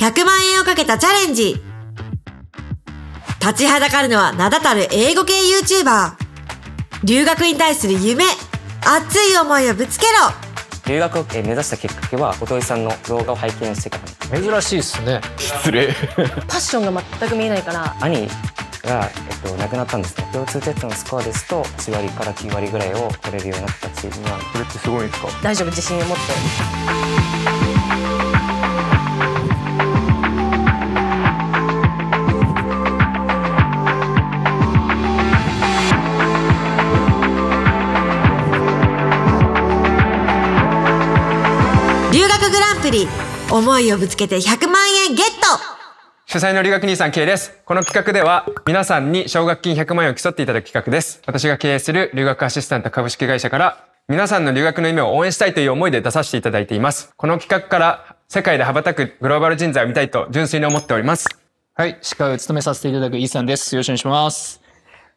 100万円をかけたチャレンジ立ちはだかるのは名だたる英語系 YouTuber 留学に対する夢熱い思いをぶつけろ留学を目指したきっかけはおとりさんの動画を拝見してから珍しいっすね失礼パッションが全く見えないから兄が、えっと、亡くなったんですね腰痛テストのスコアですと8割から9割ぐらいを取れるようになったは。これってすごいんですか大丈夫自信を持ってグランプリ思いをぶつけて100万円ゲット主催の留学兄さん K です。この企画では皆さんに奨学金100万円を競っていただく企画です。私が経営する留学アシスタント株式会社から皆さんの留学の夢を応援したいという思いで出させていただいています。この企画から世界で羽ばたくグローバル人材を見たいと純粋に思っております。はい、司会を務めさせていただくイーさんです。よろしくお願いします。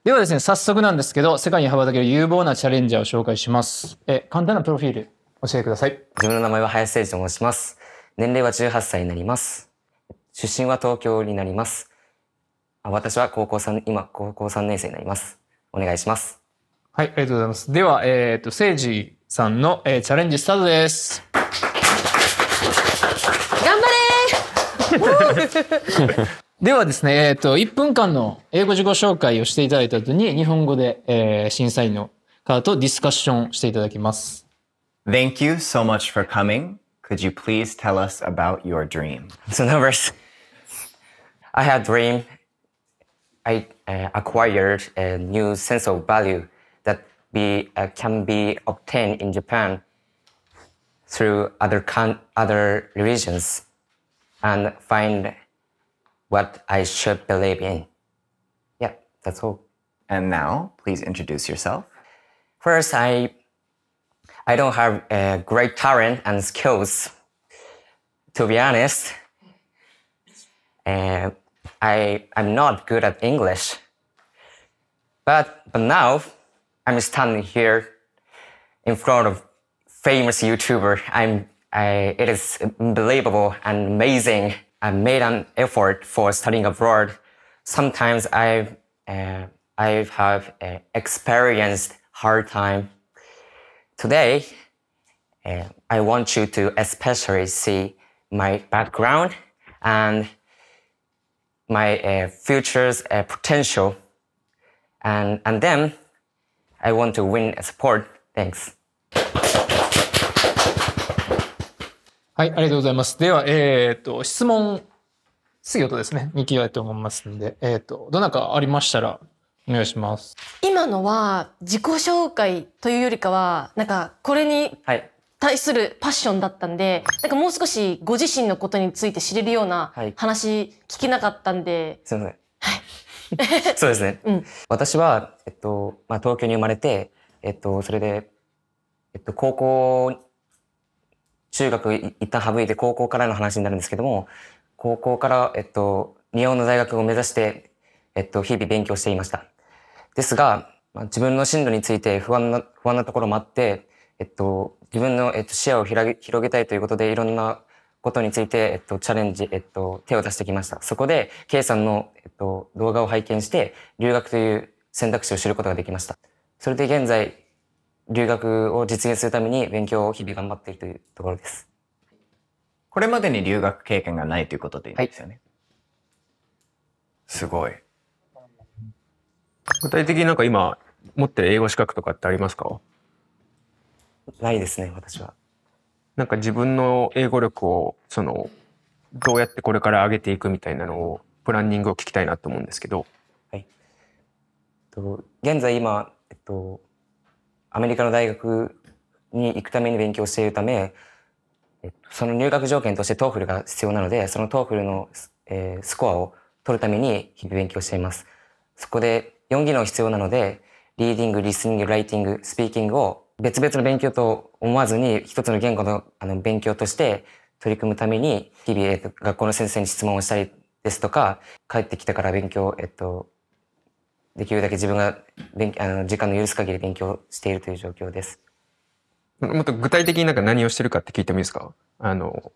ではですね、早速なんですけど、世界に羽ばたける有望なチャレンジャーを紹介します。え、簡単なプロフィール教えてください。自分の名前は林誠二と申します。年齢は18歳になります。出身は東京になります。私は高校3、今、高校3年生になります。お願いします。はい、ありがとうございます。では、えっ、ー、と、誠治さんの、えー、チャレンジスタートです。頑張れ ではですね、えっ、ー、と、1分間の英語自己紹介をしていただいた後に、日本語で、えー、審査員の方とディスカッションしていただきます。Thank you so much for coming. Could you please tell us about your dream? So number so I had dream. I uh, acquired a new sense of value that be, uh, can be obtained in Japan through other other religions and find what I should believe in. Yeah, that's all. And now, please introduce yourself. First, I I don't have a great talent and skills. To be honest, uh, I, I'm not good at English. But, but now, I'm standing here in front of famous YouTuber. I'm, I, it is unbelievable and amazing. I made an effort for studying abroad. Sometimes I, uh, I have uh, experienced hard time Today, uh, I want you to especially see my background and my uh, future's uh, potential. And, and then I want to win support. Thanks. はい、ありがとうございます。では、えっ、ー、と、質問、次とですね、に聞きたいと思いますので、えっ、ー、と、どなたかありましたら、お願いします。今のは自己紹介というよりかは、なんかこれに対するパッションだったんで、はい、なんかもう少しご自身のことについて知れるような話聞けなかったんで。はい、すいません。はい。そうですね。うん、私は、えっと、まあ、東京に生まれて、えっと、それで、えっと、高校、中学一旦省いて高校からの話になるんですけども、高校から、えっと、日本の大学を目指して、えっと、日々勉強していました。ですが、まあ、自分の進路について不安な、不安なところもあって、えっと、自分の、えっと、視野を広げ広げたいということで、いろんなことについて、えっと、チャレンジ、えっと、手を出してきました。そこで、K さんの、えっと、動画を拝見して、留学という選択肢を知ることができました。それで現在、留学を実現するために勉強を日々頑張っているというところです。これまでに留学経験がないということでいいんですよね。はい、すごい。具体的になんか今持ってる英語資格とかってありますかないですね私は。なんか自分の英語力をそのどうやってこれから上げていくみたいなのをプランニングを聞きたいなと思うんですけど。はい。と現在今えっとアメリカの大学に行くために勉強しているため、その入学条件として t o フ f l が必要なので、その t o フ f l の、えー、スコアを取るために日々勉強しています。そこで4技能必要なので、リーディング、リスニング、ライティング、スピーキングを別々の勉強と思わずに一つの言語のあの勉強として取り組むために日々、えっと、学校の先生に質問をしたりですとか帰ってきたから勉強、えっと、できるだけ自分が勉あの時間の許す限り勉強しているという状況です。もっと具体的になんか何をしてるかって聞いてもいいですかあの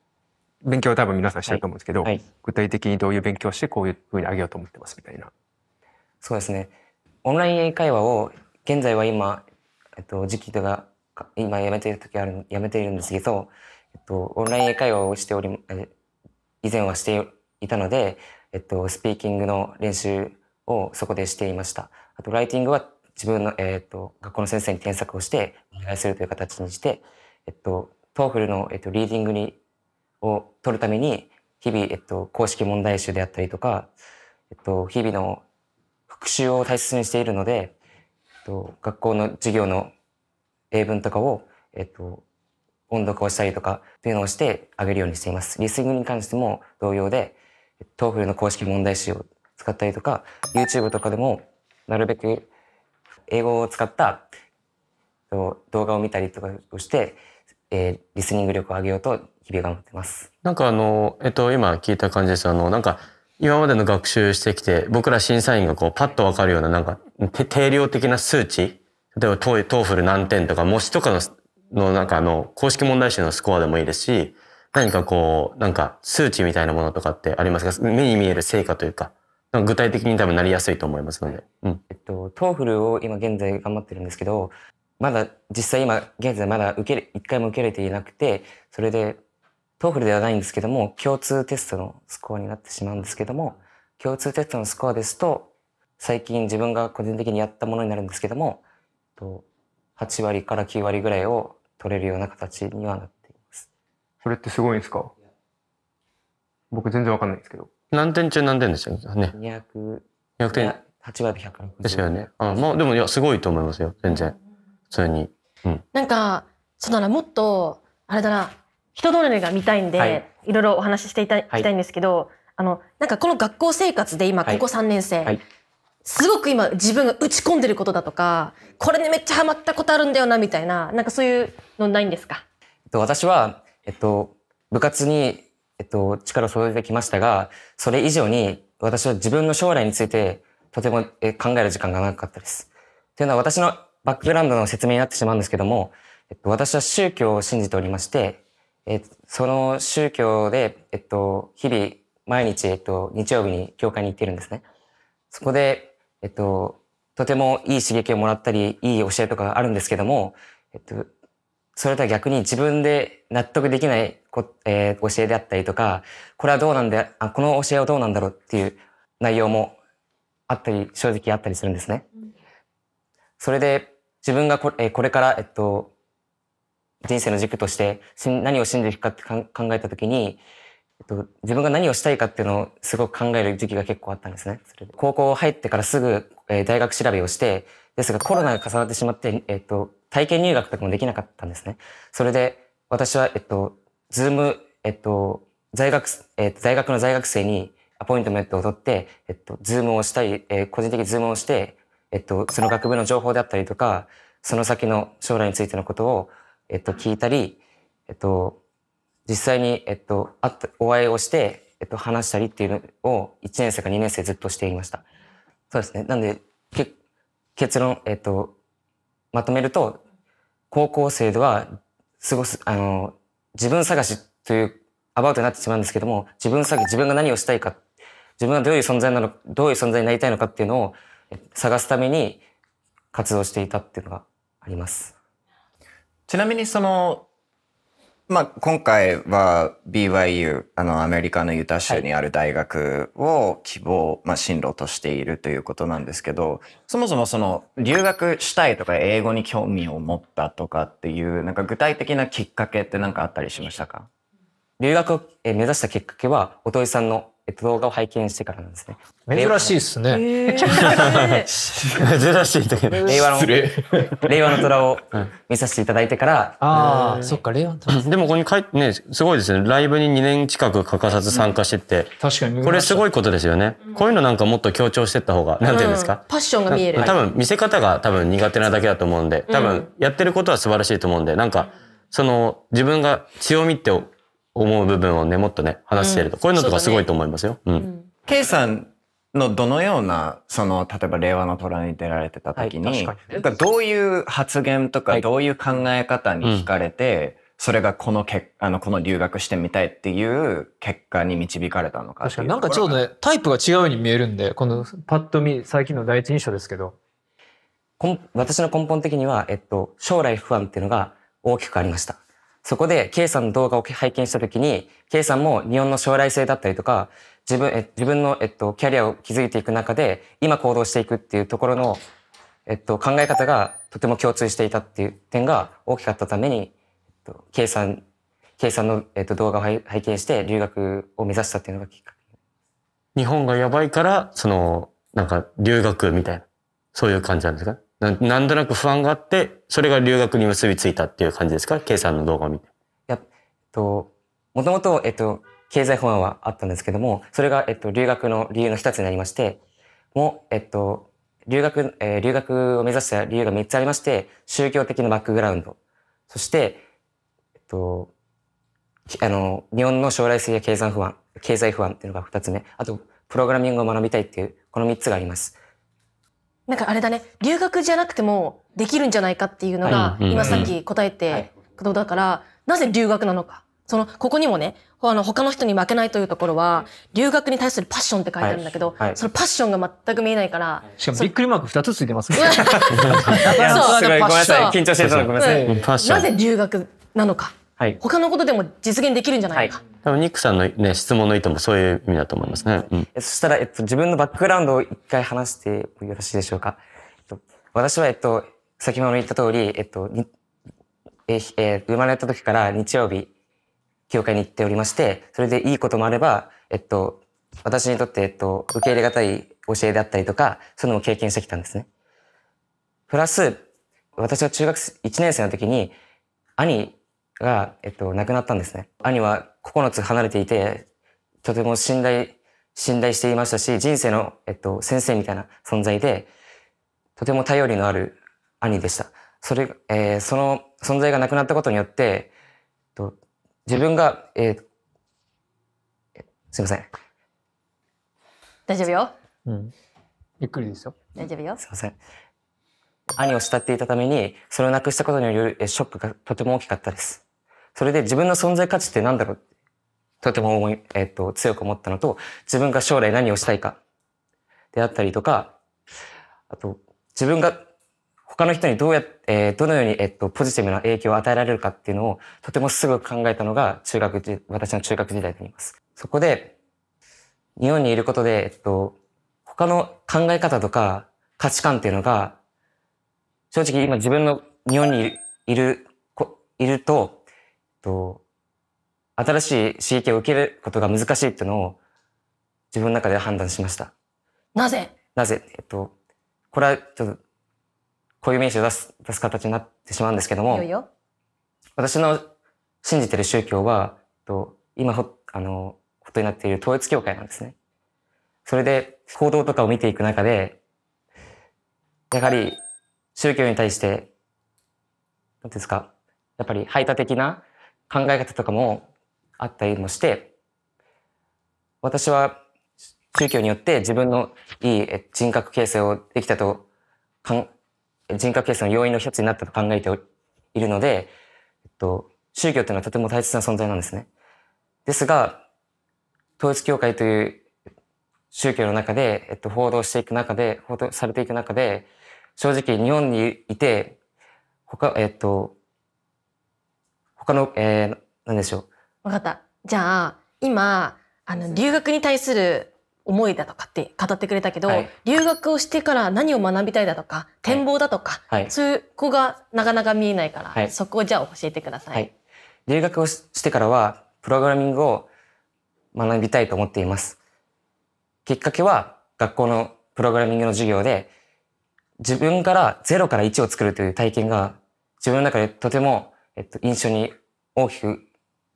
勉強は多分皆さんしてると思うんですけど、はいはい、具体的にどういう勉強してこういうふうにあげようと思ってますみたいな。そうですね。オンライン英会話を、現在は今、えっと、時期とか、今やめている時ある、やめているんですけど、えっと、オンライン英会話をしており、え以前はしていたので、えっと、スピーキングの練習をそこでしていました。あと、ライティングは自分の、えっと、学校の先生に添削をして、お願いするという形にして、えっと、トーフルの、えっと、リーディングに、を取るために、日々、えっと、公式問題集であったりとか、えっと、日々の、復習を大切にしているので、と学校の授業の英文とかを、えっと、音読をしたりとかっていうのをしてあげるようにしています。リスニングに関しても同様で、トーフルの公式問題集を使ったりとか、YouTube とかでもなるべく英語を使った動画を見たりとかをして、えー、リスニング力を上げようと日々頑張ってます。なんかあの、えっと、今聞いた感じです。あの、なんか今までの学習してきて、僕ら審査員がこう、パッとわかるような、なんか、定量的な数値例えば、トーフル何点とか、模試とかの、の、なんかあの、公式問題集のスコアでもいいですし、何かこう、なんか、数値みたいなものとかってありますか目に見える成果というか、か具体的に多分なりやすいと思いますので。うん。えっと、トーフルを今現在頑張ってるんですけど、まだ実際今現在まだ受ける、一回も受けれていなくてそれでトーフルではないんですけども、共通テストのスコアになってしまうんですけども、共通テストのスコアですと、最近自分が個人的にやったものになるんですけども、8割から9割ぐらいを取れるような形にはなっています。それってすごいんですか僕全然わかんないんですけど。何点中何点でしたね。200。200点。8割で1 0 0ですよね。あまあでもいや、すごいと思いますよ。全然。普通に。うん。なんか、そうだな、もっと、あれだな、人通りが見たいんで、はい、いろいろお話ししていた、い、きたいんですけど、あの、なんかこの学校生活で今、ここ3年生、はい、すごく今自分が打ち込んでることだとか、これにめっちゃハマったことあるんだよな、みたいな、なんかそういうのないんですか私は、えっと、部活に、えっと、力を注いできましたが、それ以上に私は自分の将来についてとても考える時間がなかったです。というのは私のバックグラウンドの説明になってしまうんですけども、えっと、私は宗教を信じておりまして、えその宗教で、えっと、日々、毎日、えっと、日曜日に教会に行ってるんですね。そこで、えっと、とてもいい刺激をもらったり、いい教えとかあるんですけども、えっと、それとは逆に自分で納得できないこ、えー、教えであったりとか、これはどうなんで、あ、この教えはどうなんだろうっていう内容もあったり、正直あったりするんですね。それで、自分がこ,、えー、これから、えっと、人生の軸として何を信じるかって考えた時に、えっと、自分が何をしたいかっていうのをすごく考える時期が結構あったんですね。高校入ってからすぐ、えー、大学調べをして、ですがコロナが重なってしまって、えっと、体験入学とかもできなかったんですね。それで私は、えっと、ズーム、えっと、在学、えっと、大学の在学生にアポイントメントを取って、えっと、ズームをしたり、えー、個人的にズームをして、えっと、その学部の情報であったりとか、その先の将来についてのことをえっと、聞いたり、えっと、実際に、えっと、あっお会いをして、えっと、話したりっていうのを1年生か2年生ずっとしていました。そうですね。なんで、け結論、えっと、まとめると、高校生では過ごす、あの、自分探しというアバウトになってしまうんですけども、自分探し、自分が何をしたいか、自分がどういう存在なの、どういう存在になりたいのかっていうのを探すために活動していたっていうのがあります。ちなみにその、まあ、今回は BYU、あの、アメリカのユタ州にある大学を希望、はい、まあ、進路としているということなんですけど、そもそもその、留学したいとか、英語に興味を持ったとかっていう、なんか具体的なきっかけって何かあったりしましたか留学を目指したきっかけは、おとさんの動画を拝見してからなんですね。珍しいですね。珍しいとい 令和の、令和の虎を 見させていただいてから。ああ、そっか、令和の虎。でもここに書いてね、すごいですね。ライブに2年近く欠かさず参加してて。確かに。これすごいことですよね。こういうのなんかもっと強調してった方が、なんていうんですか。パッションが見える。多分見せ方が多分苦手なだけだと思うんで、多分やってることは素晴らしいと思うんで、なんか、その自分が強みって思う部分をね、もっとね、話してると。こういうのとかすごいと思いますよ。うん。ケイさんのどのような、その、例えば令和の虎に出られてた時に、はい、かどういう発言とか、どういう考え方に惹かれて、それがこのけあのこの留学してみたいっていう結果に導かれたのか確かになんかちょっとねタイプが違うように見えるんでこのパッと見最近の第一印象ですけど私の根本的には、えっと、将来不安っていうのが大きくありましたそこで K さんの動画を拝見した時に K さんも日本の将来性だったりとか自分え自分の、えっと、キャリアを築いていく中で今行動していくっていうところの、えっと、考え方がとても共通していたっていう点が大きかったために、えっと、K さん K さんの、えっと、動画を拝見して留学を目指したっていうのがきっかけ日本がやばいからそのなんか留学みたいなそういう感じなんですかなんとなく不安があって、それが留学に結びついたっていう感じですか ?K さんの動画を見て。いや、えっと、もともと、えっと、経済不安はあったんですけども、それが、えっと、留学の理由の一つになりまして、もう、えっと、留学、えー、留学を目指した理由が3つありまして、宗教的なバックグラウンド、そして、えっと、あの、日本の将来性や経済不安、経済不安っていうのが2つ目、あと、プログラミングを学びたいっていう、この3つがあります。なんかあれだね、留学じゃなくてもできるんじゃないかっていうのが、今さっき答えてことだから、なぜ留学なのか。その、ここにもね、あの、他の人に負けないというところは、留学に対するパッションって書いてあるんだけど、はいはい、そのパッションが全く見えないから。しかもびっくりマーク2つついてますね。そう、ごめんなさい。緊張してたのごめんなさい。なぜ留学なのか。はい、他のことでも実現できるんじゃないか。はい多分ニックさんのね、質問の意図もそういう意味だと思いますね。うん、そしたら、えっと、自分のバックグラウンドを一回話してよろしいでしょうか。えっと、私は、えっと、先ほど言った通り、えっと、ええ生まれた時から日曜日、教会に行っておりまして、それでいいこともあれば、えっと、私にとって、えっと、受け入れがたい教えであったりとか、そういうのも経験してきたんですね。プラス、私は中学1年生の時に、兄が、えっと、亡くなったんですね。兄は9つ離れていて、とても信頼、信頼していましたし、人生の、えっと、先生みたいな存在で、とても頼りのある兄でした。それ、えー、その存在がなくなったことによって、えっと、自分が、えー、すいません。大丈夫よ。うん。ゆっくりですよ。大丈夫よ。すいません。兄を慕っていたために、それをなくしたことによるショックがとても大きかったです。それで自分の存在価値って何だろうって、とても思い、えっ、ー、と、強く思ったのと、自分が将来何をしたいか、であったりとか、あと、自分が他の人にどうやって、えー、どのように、えっ、ー、と、ポジティブな影響を与えられるかっていうのを、とてもすぐ考えたのが、中学時、私の中学時代でなります。そこで、日本にいることで、えっと、他の考え方とか価値観っていうのが、正直今自分の日本にいる、いると、と、新しい刺激を受けることが難しいっていうのを自分の中で判断しました。なぜなぜえっと、これはちょっと、こういう名詞を出す、出す形になってしまうんですけども、いよいよ私の信じてる宗教は、と今ほ、あの、ことになっている統一教会なんですね。それで行動とかを見ていく中で、やはり宗教に対して、なんですか、やっぱり排他的な考え方とかもあったりもして、私は宗教によって自分のいい人格形成をできたと、人格形成の要因の一つになったと考えているので、えっと、宗教というのはとても大切な存在なんですね。ですが、統一教会という宗教の中で、えっと、報道していく中で、報道されていく中で、正直日本にいて、他、えっと、他の、えー、何でしょう。わかった。じゃあ、今、あの、留学に対する思いだとかって語ってくれたけど、はい、留学をしてから何を学びたいだとか、展望だとか、はい、そういう子がなかなか見えないから、はい、そこをじゃあ教えてください。はい、留学をしてからは、プログラミングを学びたいと思っています。きっかけは、学校のプログラミングの授業で、自分から0から1を作るという体験が、自分の中でとてもえっと、印象に大きく、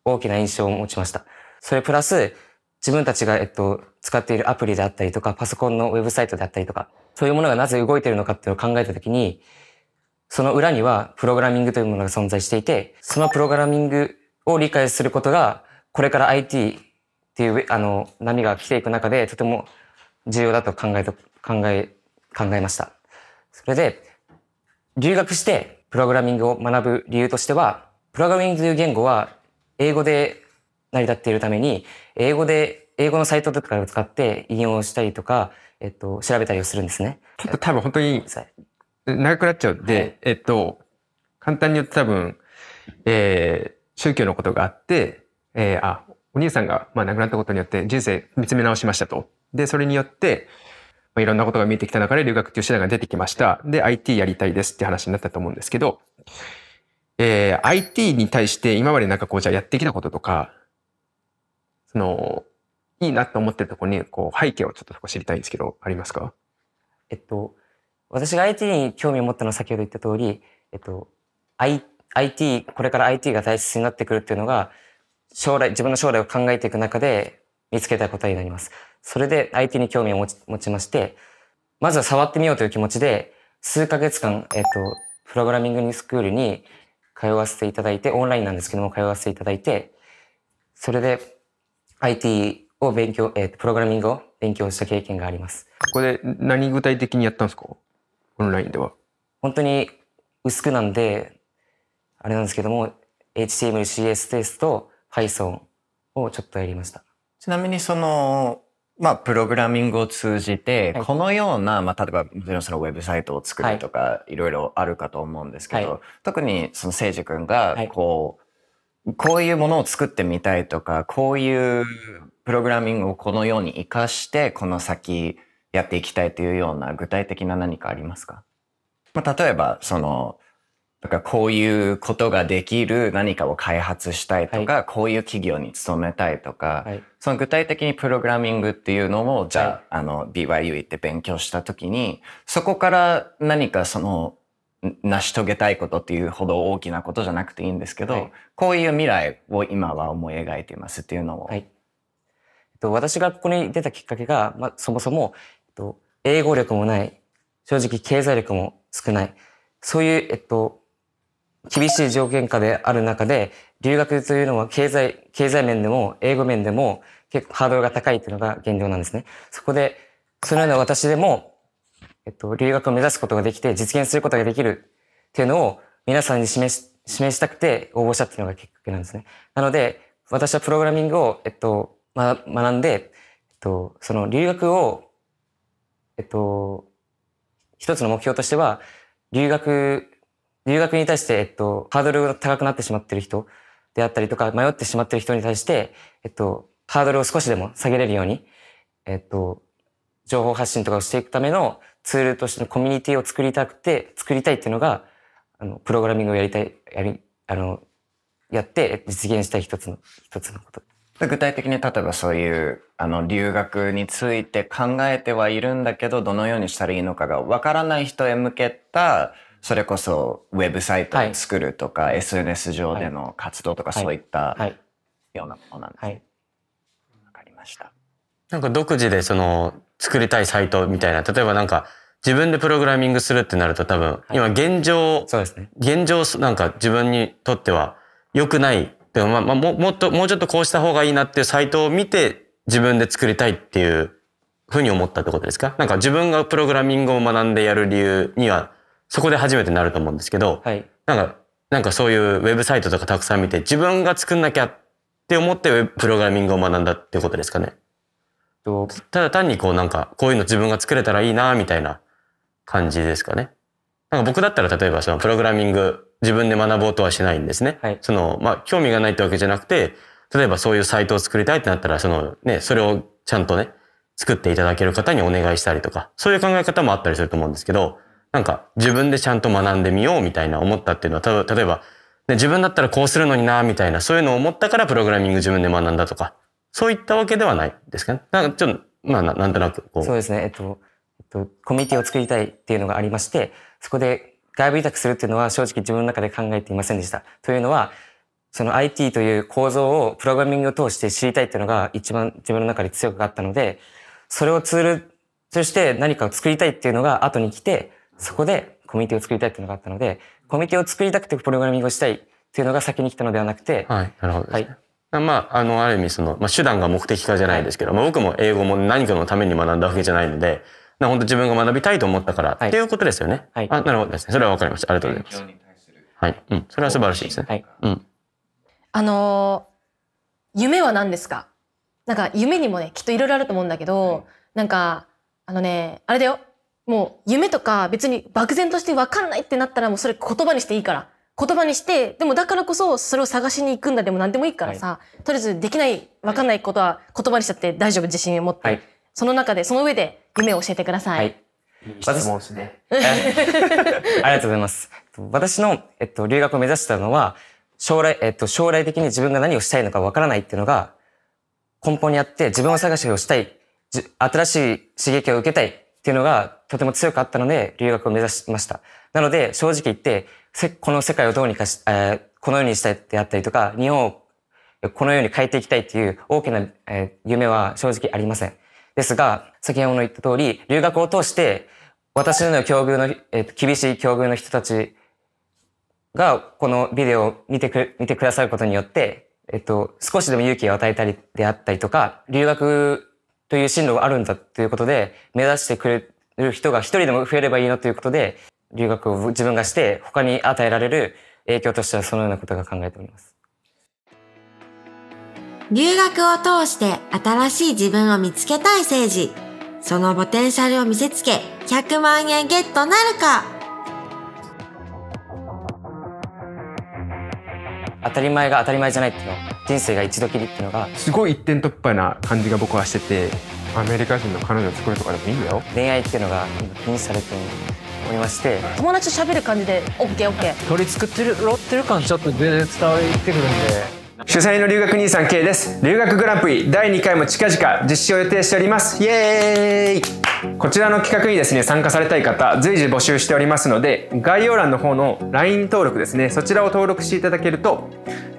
大きな印象を持ちました。それプラス、自分たちが、えっと、使っているアプリであったりとか、パソコンのウェブサイトであったりとか、そういうものがなぜ動いているのかっていうのを考えたときに、その裏にはプログラミングというものが存在していて、そのプログラミングを理解することが、これから IT っていう、あの、波が来ていく中で、とても重要だと考えた、考え、考えました。それで、留学して、プログラミングを学ぶ理由としては、プログラミングという言語は英語で成り立っているために、英語で、英語のサイトとかを使って引用したりとか、えっと、調べたりをするんですね。ちょっと多分本当に長くなっちゃうんで、はい、えっと、簡単に言うと多分、えー、宗教のことがあって、えー、あ、お兄さんが、まあ、亡くなったことによって人生見つめ直しましたと。で、それによって、まあ、いろんなことが見えてきた中で留学っていう手段が出てきました。で、IT やりたいですって話になったと思うんですけど、えー、IT に対して今までなんかこう、じゃあやってきたこととか、その、いいなと思ってるところに、こう、背景をちょっと知りたいんですけど、ありますかえっと、私が IT に興味を持ったのは先ほど言った通り、えっと、I、IT、これから IT が大切になってくるっていうのが、将来、自分の将来を考えていく中で、見つけた答えになります。それで相手に興味を持ち持ちまして、まずは触ってみようという気持ちで、数ヶ月間、えっ、と、プログラミングスクールに通わせていただいて、オンラインなんですけども通わせていただいて、それで IT を勉強、えっ、と、プログラミングを勉強した経験があります。ここで何具体的にやったんですかオンラインでは。本当に薄くなんで、あれなんですけども、HTML、CS テスト、Python をちょっとやりました。ちなみにその、まあ、プログラミングを通じて、このような、まあ、例えば、もちろんそのウェブサイトを作るとか、いろいろあるかと思うんですけど、特にそのじく君が、こう、こういうものを作ってみたいとか、こういうプログラミングをこのように活かして、この先やっていきたいというような具体的な何かありますかまあ、例えば、その、とかこういうことができる何かを開発したいとか、はい、こういう企業に勤めたいとか、はい、その具体的にプログラミングっていうのをじゃあはい、あの BYU 行って勉強した時にそこから何かその成し遂げたいことっていうほど大きなことじゃなくていいんですけど、こういう未来を今は思い描いていますっていうのを。はい、と私がここに出たきっかけが、まあ、そもそも、と、英語力もない正直経済力も少ないそういう、えっと、厳しい条件下である中で、留学というのは経済、経済面でも英語面でも結構ハードルが高いというのが現状なんですね。そこで、そのような私でも、えっと、留学を目指すことができて、実現することができるっていうのを皆さんに示し、示したくて応募したっていうのがきっかけなんですね。なので、私はプログラミングを、えっと、ま、学んで、えっと、その留学を、えっと、一つの目標としては、留学留学に対して、えっと、ハードルが高くなってしまってる人であったりとか、迷ってしまってる人に対して、えっと、ハードルを少しでも下げれるように、えっと、情報発信とかをしていくためのツールとしてのコミュニティを作りたくて、作りたいっていうのが、あの、プログラミングをやりたい、やり、あの、やって実現したい一つの、一つのこと。具体的に例えばそういうあの留学について考えてはいるんだけどどのようにしたらいいのかがわからない人へ向けたそれこそウェブサイトを作るとか、はい、SNS 上での活動とか、はい、そういったようなものなんです、ね。わ、かりました。なんか独自でその作りたいサイトみたいな、例えばなんか自分でプログラミングするってなると多分、今現状、そうですね、現状なんか自分にとっては良くない。でもまあ、まあ、もっと、もうちょっとこうした方がいいなっていうサイトを見て自分で作りたいっていうふうに思ったってことですかなんか自分がプログラミングを学んでやる理由にはそこで初めてなると思うんですけど、はい、なんか、なんかそういうウェブサイトとかたくさん見て、自分が作んなきゃって思ってプログラミングを学んだってことですかね。ただ単にこうなんか、こういうの自分が作れたらいいな、みたいな感じですかね。なんか僕だったら例えばそのプログラミング自分で学ぼうとはしないんですね。はい、その、まあ、興味がないってわけじゃなくて、例えばそういうサイトを作りたいってなったら、そのね、それをちゃんとね、作っていただける方にお願いしたりとか、そういう考え方もあったりすると思うんですけど、なんか自分でちゃんと学んでみようみたいな思ったっていうのは、例えば、ね、自分だったらこうするのになみたいな、そういうのを思ったからプログラミング自分で学んだとか、そういったわけではないですかね。なんかちょっと、まあな、なんとなくこう。そうですね。えっと、えっと、コミュニティを作りたいっていうのがありまして、そこで外部委託するっていうのは正直自分の中で考えていませんでした。というのは、その IT という構造をプログラミングを通して知りたいっていうのが一番自分の中で強くあったので、それをツールとして何かを作りたいっていうのが後に来て、そこでコミュニティを作りたいっていうのがあったので、コミュニティを作りたくてプログラミングをしたいっていうのが先に来たのではなくて、はい、なるほど、ね、はいまあ、あの、ある意味その、まあ、手段が目的化じゃないですけど、まあ、僕も英語も何かのために学んだわけじゃないので、な本当自分が学びたいと思ったから、はい、っていうことですよね。はい。あ、なるほどですね。それはわかりました。ありがとうございます。はい。うん。それは素晴らしいですね。はい。うん。あのー、夢は何ですかなんか夢にもね、きっといろいろあると思うんだけど、はい、なんか、あのね、あれだよ。もう夢とか別に漠然としてわかんないってなったらもうそれ言葉にしていいから。言葉にして、でもだからこそそれを探しに行くんだでも何でもいいからさ、はい、とりあえずできない、わかんないことは言葉にしちゃって大丈夫、自信を持って。はい、その中で、その上で夢を教えてください。はい。質問ですね。ありがとうございます。私の、えっと、留学を目指したのは、将来、えっと、将来的に自分が何をしたいのかわからないっていうのが根本にあって、自分を探しをしたい、新しい刺激を受けたい、っていうのがとても強かったので留学を目指しました。なので正直言ってこの世界をどうにかし、えー、このようにしたいであったりとか日本をこのように変えていきたいっていう大きな、えー、夢は正直ありません。ですが先ほど言った通り留学を通して私の境遇の、えー、厳しい境遇の人たちがこのビデオを見てく見てくださることによって、えっと、少しでも勇気を与えたりであったりとか留学という進路があるんだということで、目指してくれる人が一人でも増えればいいなということで、留学を自分がして、他に与えられる影響としてはそのようなことが考えております。留学を通して新しい自分を見つけたい政治。そのポテンシャルを見せつけ、100万円ゲットなるか当たり前が当たり前じゃないっていうの人生が一度きりっていうのがすごい一点突破な感じが僕はしててアメリカ人の彼女を作るとかでもいいんだよ恋愛っていうのが気にされておりまして友達と喋る感じで OKOK 取り繕ってる感ちょっと全然伝わってくるんで主催の留学兄さん K です留学グランプリ第2回も近々実施を予定しておりますイエーイこちらの企画にですね参加されたい方随時募集しておりますので概要欄の方の LINE 登録ですねそちらを登録していただけると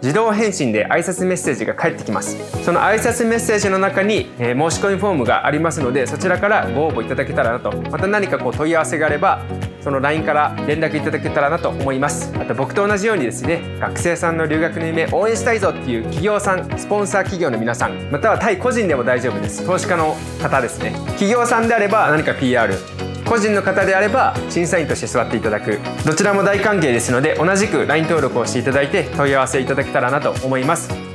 自動返信で挨拶メッセージが返ってきますその挨拶メッセージの中に、えー、申し込みフォームがありますのでそちらからご応募いただけたらなとまた何かこう問い合わせがあればその LINE から連絡いただけたらなと思いますあと僕と同じようにですね学生さんの留学の夢応援したいぞっていう企業さんスポンサー企業の皆さんまたは対個人でも大丈夫です投資家の方ですね企業さんであれば何か PR 個人の方であれば審査員として座っていただくどちらも大歓迎ですので同じく LINE 登録をしていただいて問い合わせいただけたらなと思います